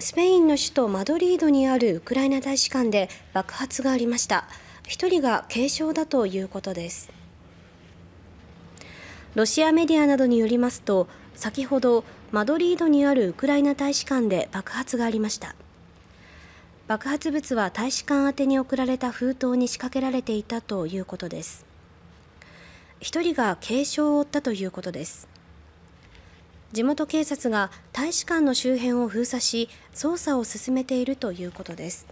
スペインの首都マドリードにあるウクライナ大使館で爆発がありました1人が軽傷だということですロシアメディアなどによりますと先ほどマドリードにあるウクライナ大使館で爆発がありました爆発物は大使館宛てに送られた封筒に仕掛けられていたということです1人が軽傷を負ったということです地元警察が大使館の周辺を封鎖し捜査を進めているということです。